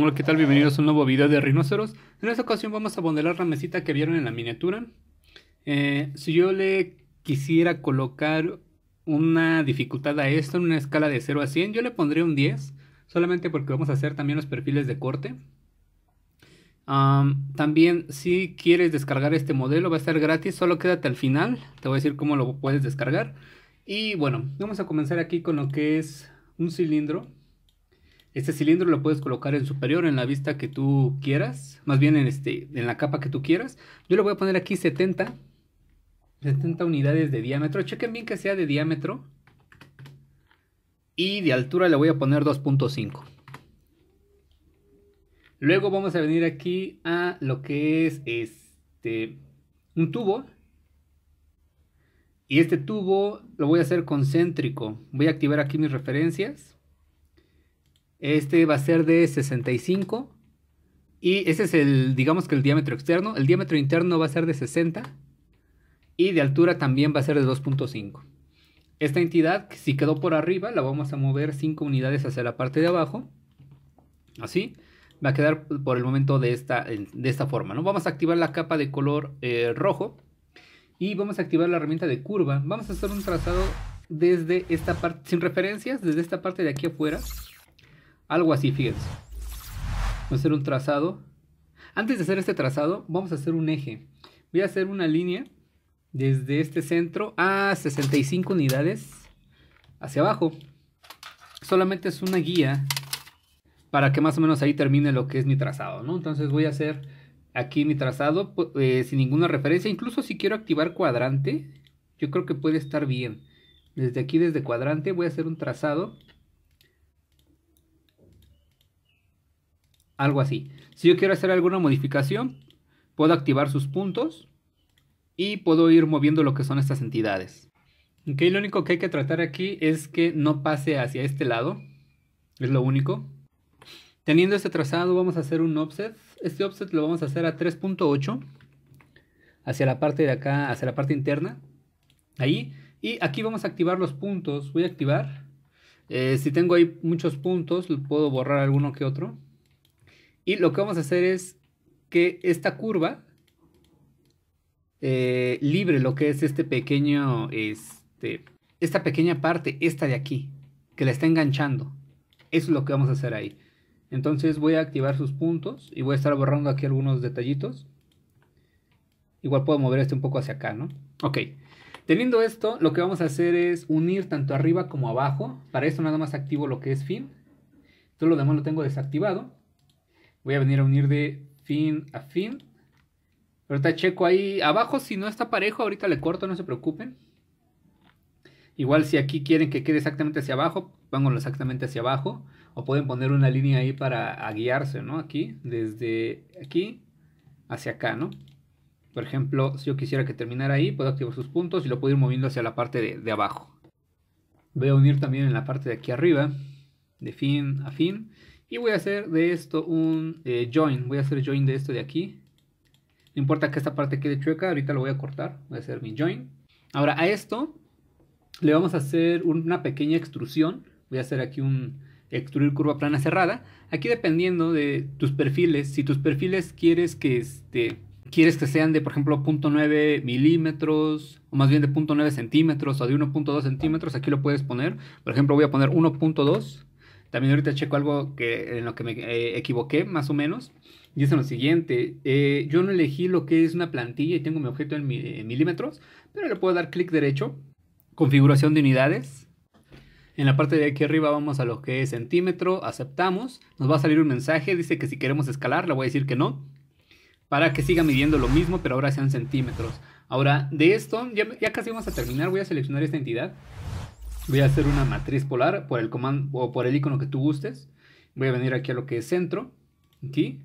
Hola, ¿qué tal? Bienvenidos a un nuevo video de Rhinoceros En esta ocasión vamos a modelar la mesita que vieron en la miniatura. Eh, si yo le quisiera colocar una dificultad a esto en una escala de 0 a 100, yo le pondría un 10, solamente porque vamos a hacer también los perfiles de corte. también si quieres descargar este modelo va a ser gratis, solo quédate al final, te voy a decir cómo lo puedes descargar. Y bueno, vamos a comenzar aquí con lo que es un cilindro este cilindro lo puedes colocar en superior, en la vista que tú quieras, más bien en, este, en la capa que tú quieras. Yo le voy a poner aquí 70, 70 unidades de diámetro. Chequen bien que sea de diámetro. Y de altura le voy a poner 2.5. Luego vamos a venir aquí a lo que es este un tubo. Y este tubo lo voy a hacer concéntrico. Voy a activar aquí mis referencias. Este va a ser de 65. Y ese es el, digamos que el diámetro externo. El diámetro interno va a ser de 60. Y de altura también va a ser de 2.5. Esta entidad, si quedó por arriba, la vamos a mover 5 unidades hacia la parte de abajo. Así. Va a quedar por el momento de esta, de esta forma. ¿no? Vamos a activar la capa de color eh, rojo. Y vamos a activar la herramienta de curva. Vamos a hacer un trazado desde esta parte, sin referencias, desde esta parte de aquí afuera algo así, fíjense. Vamos a hacer un trazado. Antes de hacer este trazado, vamos a hacer un eje. Voy a hacer una línea desde este centro a 65 unidades hacia abajo. Solamente es una guía para que más o menos ahí termine lo que es mi trazado, ¿no? Entonces voy a hacer aquí mi trazado eh, sin ninguna referencia. Incluso si quiero activar cuadrante, yo creo que puede estar bien. Desde aquí, desde cuadrante, voy a hacer un trazado Algo así. Si yo quiero hacer alguna modificación, puedo activar sus puntos y puedo ir moviendo lo que son estas entidades. Ok, lo único que hay que tratar aquí es que no pase hacia este lado. Es lo único. Teniendo este trazado vamos a hacer un offset. Este offset lo vamos a hacer a 3.8. Hacia la parte de acá, hacia la parte interna. Ahí. Y aquí vamos a activar los puntos. Voy a activar. Eh, si tengo ahí muchos puntos, puedo borrar alguno que otro. Y lo que vamos a hacer es que esta curva eh, libre lo que es este pequeño, este, esta pequeña parte, esta de aquí, que la está enganchando. Eso es lo que vamos a hacer ahí. Entonces voy a activar sus puntos y voy a estar borrando aquí algunos detallitos. Igual puedo mover este un poco hacia acá, ¿no? Ok. Teniendo esto, lo que vamos a hacer es unir tanto arriba como abajo. Para esto nada más activo lo que es fin. Todo lo demás lo tengo desactivado. Voy a venir a unir de fin a fin. Ahorita checo ahí abajo, si no está parejo, ahorita le corto, no se preocupen. Igual si aquí quieren que quede exactamente hacia abajo, pónganlo exactamente hacia abajo. O pueden poner una línea ahí para guiarse, ¿no? Aquí, desde aquí hacia acá, ¿no? Por ejemplo, si yo quisiera que terminara ahí, puedo activar sus puntos y lo puedo ir moviendo hacia la parte de, de abajo. Voy a unir también en la parte de aquí arriba, de fin a fin. Y voy a hacer de esto un eh, join. Voy a hacer join de esto de aquí. No importa que esta parte quede chueca, ahorita lo voy a cortar. Voy a hacer mi join. Ahora a esto le vamos a hacer una pequeña extrusión. Voy a hacer aquí un extruir curva plana cerrada. Aquí dependiendo de tus perfiles, si tus perfiles quieres que este, quieres que sean de por ejemplo 0.9 milímetros o más bien de 0.9 centímetros o de 1.2 centímetros, aquí lo puedes poner. Por ejemplo voy a poner 1.2 también ahorita checo algo que, en lo que me eh, equivoqué, más o menos. es lo siguiente, eh, yo no elegí lo que es una plantilla y tengo mi objeto en, milímetros, pero le puedo dar clic derecho, configuración de unidades. En la parte de aquí arriba vamos a lo que es centímetro, aceptamos, nos va a salir un mensaje, dice que si queremos escalar, le voy a decir que no, para que siga midiendo lo mismo, pero ahora sean centímetros. Ahora, de esto, ya casi vamos a terminar, voy a seleccionar esta entidad, Voy a hacer una matriz polar por el comando o por el icono que tú gustes. Voy a venir aquí a lo que es centro. Aquí.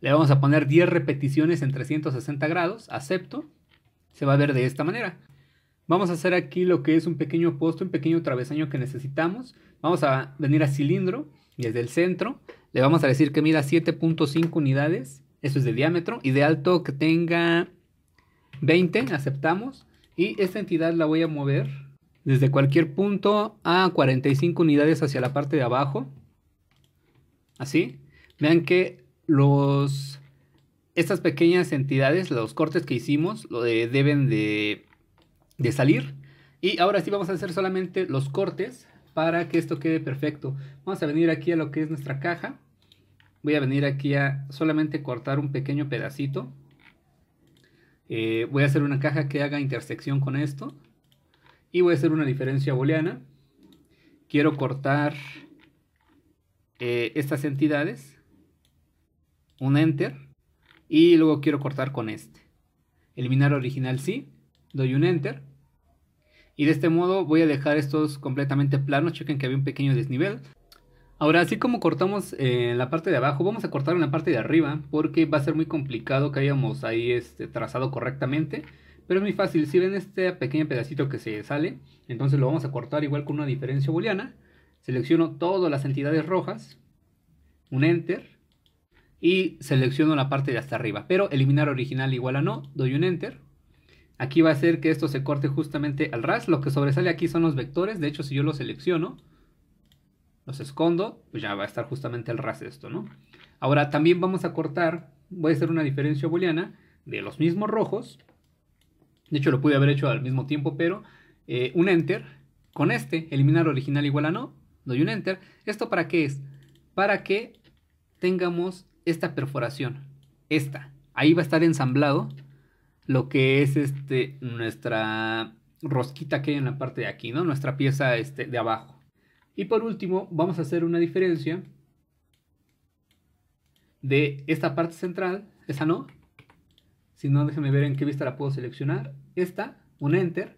Le vamos a poner 10 repeticiones en 360 grados. Acepto. Se va a ver de esta manera. Vamos a hacer aquí lo que es un pequeño poste, un pequeño travesaño que necesitamos. Vamos a venir a cilindro y desde el centro. Le vamos a decir que mida 7.5 unidades. Eso es de diámetro. Y de alto que tenga 20. Aceptamos. Y esta entidad la voy a mover desde cualquier punto a 45 unidades hacia la parte de abajo. Así. Vean que los, estas pequeñas entidades, los cortes que hicimos, lo deben de, de salir. Y ahora sí vamos a hacer solamente los cortes para que esto quede perfecto. Vamos a venir aquí a lo que es nuestra caja. Voy a venir aquí a solamente cortar un pequeño pedacito. Eh, voy a hacer una caja que haga intersección con esto. Y voy a hacer una diferencia booleana. Quiero cortar eh, estas entidades. Un enter. Y luego quiero cortar con este. Eliminar original sí. Doy un enter. Y de este modo voy a dejar estos completamente planos. Chequen que había un pequeño desnivel. Ahora, así como cortamos en eh, la parte de abajo, vamos a cortar en la parte de arriba porque va a ser muy complicado que hayamos ahí este, trazado correctamente. Pero es muy fácil, si ven este pequeño pedacito que se sale, entonces lo vamos a cortar igual con una diferencia booleana. Selecciono todas las entidades rojas, un Enter, y selecciono la parte de hasta arriba. Pero eliminar original igual a no, doy un Enter. Aquí va a ser que esto se corte justamente al ras. Lo que sobresale aquí son los vectores, de hecho si yo lo selecciono, los escondo, pues ya va a estar justamente el ras esto, ¿no? Ahora también vamos a cortar, voy a hacer una diferencia booleana de los mismos rojos. De hecho lo pude haber hecho al mismo tiempo, pero eh, un enter con este, eliminar original igual a no, doy un enter. ¿Esto para qué es? Para que tengamos esta perforación, esta. Ahí va a estar ensamblado lo que es este, nuestra rosquita que hay en la parte de aquí, ¿no? Nuestra pieza este, de abajo. Y por último, vamos a hacer una diferencia de esta parte central, esa no, si no déjeme ver en qué vista la puedo seleccionar, esta, un enter,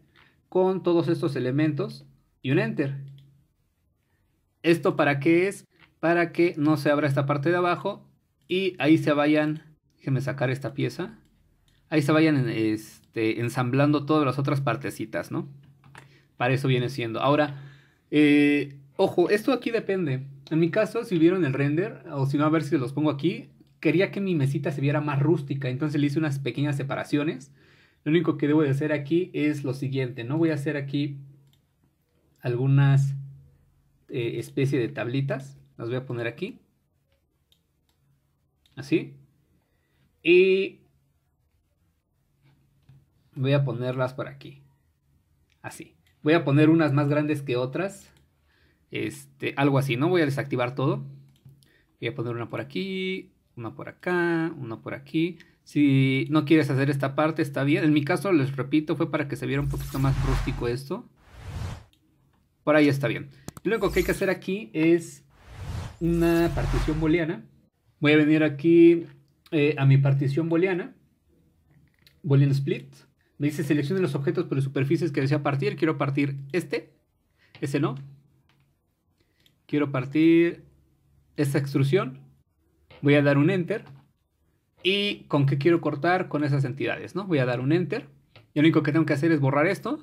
con todos estos elementos y un enter. ¿Esto para qué es? Para que no se abra esta parte de abajo y ahí se vayan, Déjenme sacar esta pieza, ahí se vayan este, ensamblando todas las otras partecitas, ¿no? Para eso viene siendo. Ahora, eh, Ojo, esto aquí depende. En mi caso, si vieron el render, o si no, a ver si los pongo aquí, quería que mi mesita se viera más rústica, entonces le hice unas pequeñas separaciones. Lo único que debo de hacer aquí es lo siguiente, ¿no? Voy a hacer aquí algunas eh, especie de tablitas. Las voy a poner aquí. Así. Y voy a ponerlas por aquí. Así. Voy a poner unas más grandes que otras. Este, algo así, ¿no? Voy a desactivar todo. Voy a poner una por aquí, una por acá, una por aquí. Si no quieres hacer esta parte, está bien. En mi caso, les repito, fue para que se viera un poquito más rústico esto. Por ahí está bien. Luego, único que hay que hacer aquí es una partición booleana. Voy a venir aquí eh, a mi partición booleana. Boolean split. Me dice seleccione los objetos por superficies que desea partir. Quiero partir este. Ese no quiero partir esta extrusión, voy a dar un enter y con qué quiero cortar con esas entidades, ¿no? Voy a dar un enter y lo único que tengo que hacer es borrar esto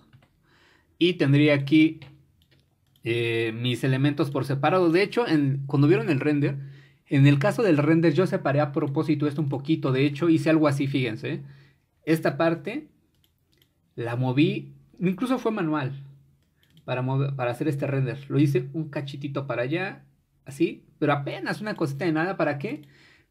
y tendría aquí eh, mis elementos por separado. De hecho, en, cuando vieron el render, en el caso del render yo separé a propósito esto un poquito, de hecho hice algo así, fíjense. Esta parte la moví, incluso fue manual, para, hacer este render. Lo hice un cachitito para allá, así, pero apenas una cosita de nada. ¿Para qué?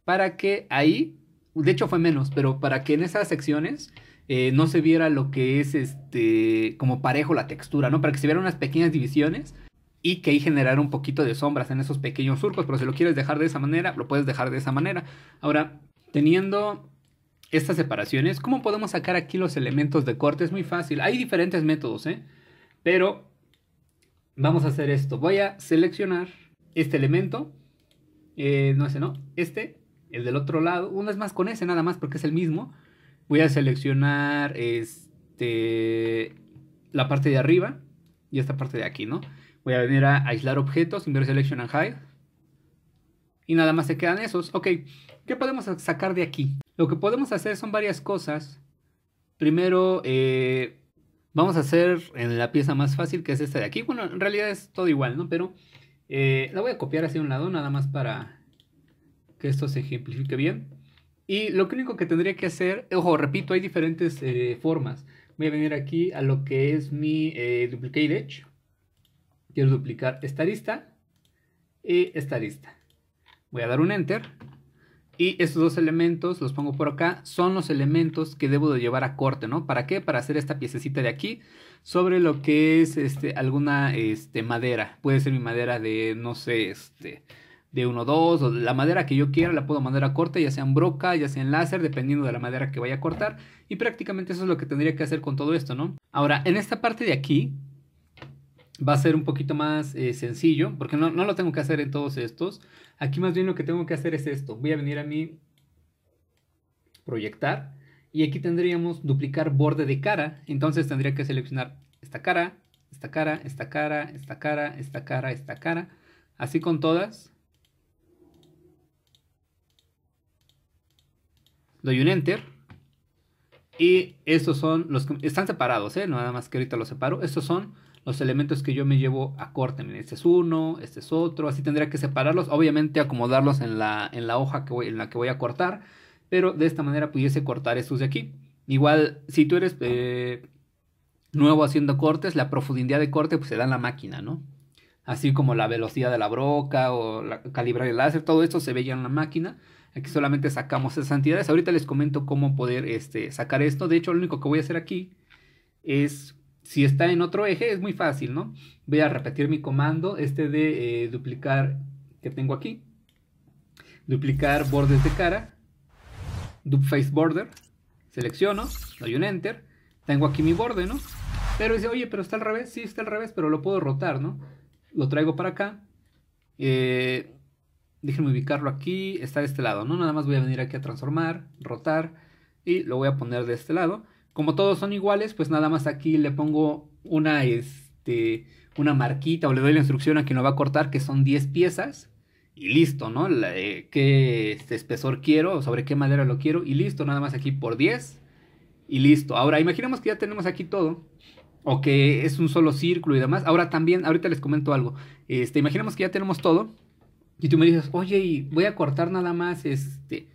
Para que ahí, de hecho fue menos, pero para que en esas secciones eh, no se viera lo que es este, como parejo la textura, ¿no? Para que se vieran unas pequeñas divisiones y que ahí generara un poquito de sombras en esos pequeños surcos. Pero si lo quieres dejar de esa manera, lo puedes dejar de esa manera. Ahora, teniendo estas separaciones, ¿cómo podemos sacar aquí los elementos de corte? Es muy fácil. Hay diferentes métodos, ¿eh? Pero vamos a hacer esto. Voy a seleccionar este elemento. Eh, no, ese no. Este, el del otro lado. Una vez más con ese nada más porque es el mismo. Voy a seleccionar este, la parte de arriba y esta parte de aquí, ¿no? Voy a venir a aislar objetos, inverse selection and hide. Y nada más se quedan esos. Ok, ¿qué podemos sacar de aquí? Lo que podemos hacer son varias cosas. Primero, eh, Vamos a hacer en la pieza más fácil, que es esta de aquí. Bueno, en realidad es todo igual, ¿no? Pero eh, la voy a copiar hacia un lado, nada más para que esto se ejemplifique bien. Y lo único que tendría que hacer, ojo, repito, hay diferentes eh, formas. Voy a venir aquí a lo que es mi eh, duplicate edge. Quiero duplicar esta lista y esta lista. Voy a dar un enter y estos dos elementos, los pongo por acá, son los elementos que debo de llevar a corte, ¿no? ¿Para qué? Para hacer esta piececita de aquí sobre lo que es este, alguna este, madera. Puede ser mi madera de, no sé, este, de 1 2 o la madera que yo quiera la puedo mandar a corte, ya sea en broca, ya sea en láser, dependiendo de la madera que vaya a cortar. Y prácticamente eso es lo que tendría que hacer con todo esto, ¿no? Ahora, en esta parte de aquí, va a ser un poquito más eh, sencillo, porque no, lo tengo que hacer en todos estos. Aquí más bien lo que tengo que hacer es esto. Voy a venir a mi proyectar y aquí tendríamos duplicar borde de cara. Entonces tendría que seleccionar esta cara, esta cara, esta cara, esta cara, esta cara, esta cara. Así con todas. Doy un enter. Y estos son los que están separados, ¿eh? nada más que ahorita los separo. Estos son los elementos que yo me llevo a corte. este es uno, este es otro, así tendría que separarlos, obviamente acomodarlos en la, en la hoja que voy, en la que voy a cortar, pero de esta manera pudiese cortar estos de aquí. Igual, si tú eres eh, nuevo haciendo cortes, la profundidad de corte pues, se da en la máquina, ¿no? Así como la velocidad de la broca o la, calibrar el láser, todo esto se ve ya en la máquina. Aquí solamente sacamos esas entidades. Ahorita les comento cómo poder este, sacar esto. De hecho, lo único que voy a hacer aquí es si está en otro eje es muy fácil, ¿no? Voy a repetir mi comando, este de eh, duplicar que tengo aquí. Duplicar bordes de cara. face border. Selecciono, doy un enter. Tengo aquí mi borde, ¿no? Pero dice, oye, pero está al revés. Sí, está al revés, pero lo puedo rotar, ¿no? Lo traigo para acá. Eh, déjenme ubicarlo aquí. Está de este lado, ¿no? Nada más voy a venir aquí a transformar, rotar. Y lo voy a poner de este lado como todos son iguales, pues nada más aquí le pongo una, este, una marquita o le doy la instrucción a quien lo va a cortar que son 10 piezas y listo, ¿no? Eh, qué este, espesor quiero, sobre qué madera lo quiero y listo, nada más aquí por 10 y listo. Ahora, imaginemos que ya tenemos aquí todo o que es un solo círculo y demás. Ahora también, ahorita les comento algo. Este, imaginemos que ya tenemos todo y tú me dices, "Oye, voy a cortar nada más este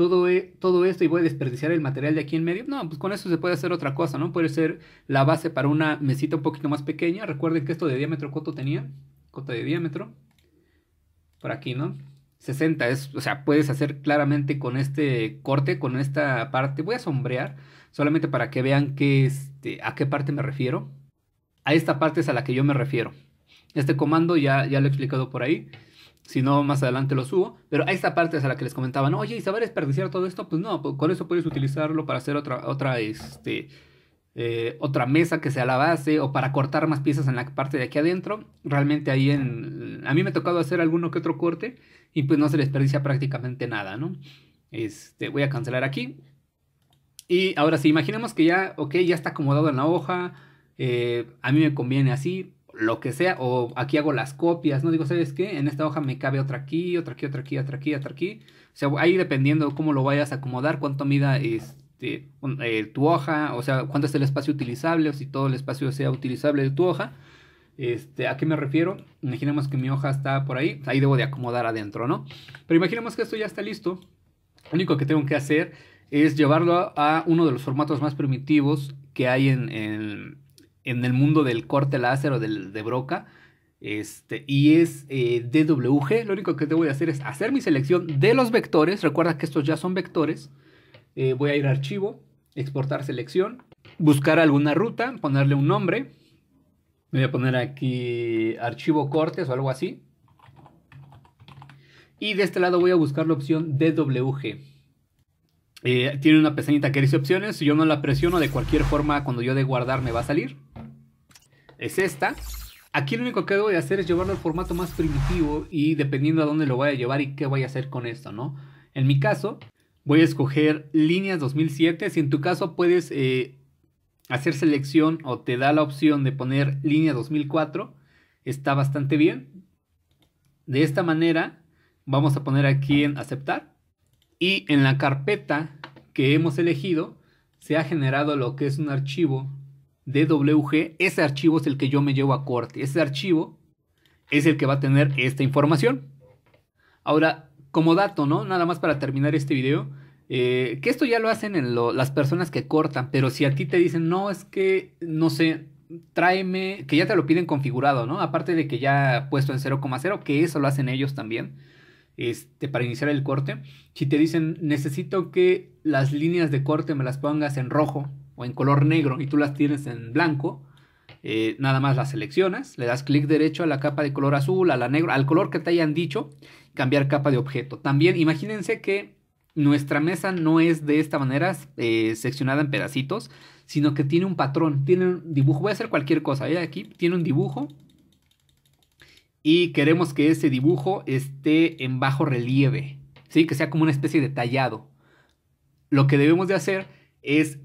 e, todo, esto y voy a desperdiciar el material de aquí en medio. No, pues con eso se puede hacer otra cosa, ¿no? Puede ser la base para una mesita un poquito más pequeña. Recuerden que esto de diámetro, ¿cuánto tenía? Cota de diámetro. Por aquí, ¿no? 60 es, o sea, puedes hacer claramente con este corte, con esta parte. Voy a sombrear solamente para que vean que este, a qué parte me refiero. A esta parte es a la que yo me refiero. Este comando ya, ya lo he explicado por ahí. Si no, más adelante lo subo. Pero a esta parte es a la que les comentaban, oye, ¿y saber desperdiciar todo esto? Pues no, con eso puedes utilizarlo para hacer otra, otra, este, eh, otra mesa que sea la base o para cortar más piezas en la parte de aquí adentro. Realmente ahí en... A mí me ha tocado hacer alguno que otro corte y pues no se desperdicia prácticamente nada, ¿no? Este, voy a cancelar aquí. Y ahora sí, imaginemos que ya, ok, ya está acomodado en la hoja. Eh, a mí me conviene así lo que sea, o aquí hago las copias, ¿no? Digo, ¿sabes qué? En esta hoja me cabe otra aquí, otra aquí, otra aquí, otra aquí, otra aquí. O sea, ahí dependiendo cómo lo vayas a acomodar, cuánto mida este, eh, tu hoja, o sea, cuánto es el espacio utilizable, o si todo el espacio sea utilizable de tu hoja. Este, ¿A qué me refiero? Imaginemos que mi hoja está por ahí, ahí debo de acomodar adentro, ¿no? Pero imaginemos que esto ya está listo. Lo único que tengo que hacer es llevarlo a uno de los formatos más primitivos que hay en, en en el mundo del corte láser o del, de broca. Este, y es eh, DWG. Lo único que te voy a hacer es hacer mi selección de los vectores. Recuerda que estos ya son vectores. Eh, voy a ir a archivo, exportar selección, buscar alguna ruta, ponerle un nombre. voy a poner aquí archivo cortes o algo así. Y de este lado voy a buscar la opción DWG. Eh, tiene una pestañita que dice opciones. Si yo no la presiono, de cualquier forma, cuando yo de guardar me va a salir es esta. Aquí lo único que voy a hacer es llevarlo al formato más primitivo y dependiendo a dónde lo voy a llevar y qué voy a hacer con esto, ¿no? En mi caso, voy a escoger líneas 2007. Si en tu caso puedes eh, hacer selección o te da la opción de poner línea 2004, está bastante bien. De esta manera, vamos a poner aquí en aceptar. Y en la carpeta que hemos elegido, se ha generado lo que es un archivo DWG, ese archivo es el que yo me llevo a corte. Ese archivo es el que va a tener esta información. Ahora, como dato, ¿no? Nada más para terminar este video. Eh, que esto ya lo hacen en las personas que cortan, pero si a ti te dicen, no, es que, no sé, tráeme, que ya te lo piden configurado, ¿no? Aparte de que ya puesto en 0,0, que eso lo hacen ellos también, este, para iniciar el corte. Si te dicen, necesito que las líneas de corte me las pongas en rojo, o en color negro y tú las tienes en blanco, eh, nada más las seleccionas, le das clic derecho a la capa de color azul, a la negra, al color que te hayan dicho, cambiar capa de objeto. También imagínense que nuestra mesa no es de esta manera eh, seccionada en pedacitos, sino que tiene un patrón, tiene un dibujo, voy a hacer cualquier cosa, ¿eh? aquí tiene un dibujo y queremos que ese dibujo esté en bajo relieve, ¿sí? que sea como una especie de tallado. Lo que debemos de hacer es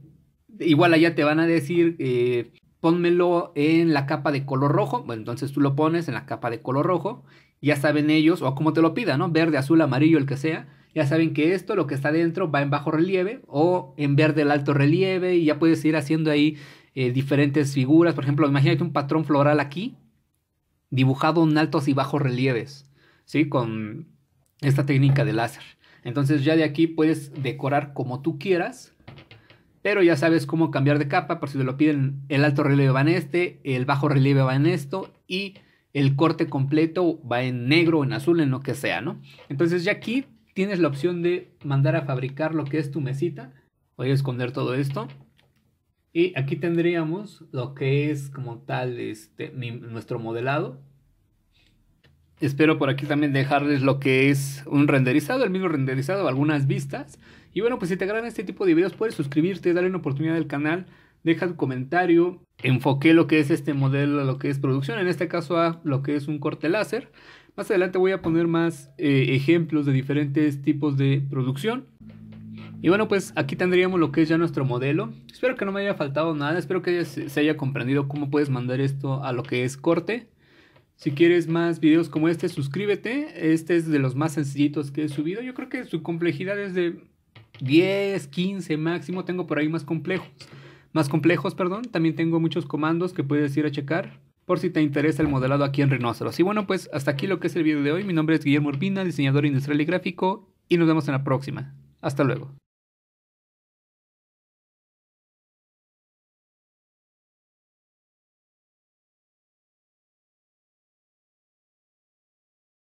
Igual allá te van a decir, eh, pónmelo en la capa de color rojo. Bueno, entonces tú lo pones en la capa de color rojo. Ya saben ellos, o como te lo pida ¿no? Verde, azul, amarillo, el que sea. Ya saben que esto, lo que está dentro, va en bajo relieve o en verde el alto relieve. Y ya puedes ir haciendo ahí eh, diferentes figuras. Por ejemplo, imagínate un patrón floral aquí, dibujado en altos y bajos relieves, ¿sí? Con esta técnica de láser. Entonces ya de aquí puedes decorar como tú quieras pero ya sabes cómo cambiar de capa, por si te lo piden, el alto relieve va en este, el bajo relieve va en esto y el corte completo va en negro, en azul, en lo que sea, ¿no? Entonces ya aquí tienes la opción de mandar a fabricar lo que es tu mesita. Voy a esconder todo esto. Y aquí tendríamos lo que es como tal este, nuestro modelado. Espero por aquí también dejarles lo que es un renderizado, el mismo renderizado, algunas vistas. Y bueno, pues si te agradan este tipo de videos, puedes suscribirte, darle una oportunidad al canal, deja tu comentario, enfoque lo que es este modelo, lo que es producción, en este caso a lo que es un corte láser. Más adelante voy a poner más eh, ejemplos de diferentes tipos de producción. Y bueno, pues aquí tendríamos lo que es ya nuestro modelo. Espero que no me haya faltado nada, espero que se haya comprendido cómo puedes mandar esto a lo que es corte. Si quieres más videos como este, suscríbete. Este es de los más sencillitos que he subido. Yo creo que su complejidad es de 10, 15 máximo, tengo por ahí más complejos. Más complejos, perdón. También tengo muchos comandos que puedes ir a checar por si te interesa el modelado aquí en Rhinoceros. Y bueno, pues hasta aquí lo que es el video de hoy. Mi nombre es Guillermo Urbina, diseñador industrial y gráfico, y nos vemos en la próxima. Hasta luego.